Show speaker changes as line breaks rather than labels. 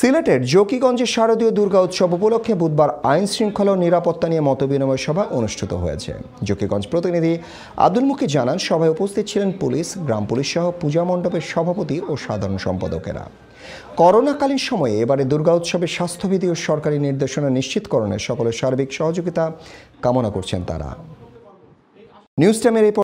সিলেটের জকিগঞ্জে শারদীয় দুর্গা উৎসব উপলক্ষে বুধবার আইন শৃঙ্খলা ও নিরাপত্তা নিয়ে মতবিনিময় সভা অনুষ্ঠিত হয়েছে জকিগঞ্জ প্রতিনিধি আব্দুল মুখী জানান সভায় উপস্থিত ছিলেন পুলিশ গ্রাম পুলিশ সহ পূজা মণ্ডপের সভাপতি ও সাধারণ সম্পাদকেরা করোনাকালীন সময়ে এবারে দুর্গা উৎসবের স্বাস্থ্যবিধি ও সরকারি নির্দেশনা নিশ্চিতকরণে সকলের সার্বিক সহযোগিতা কামনা করছেন তারা নিউজ টাইমের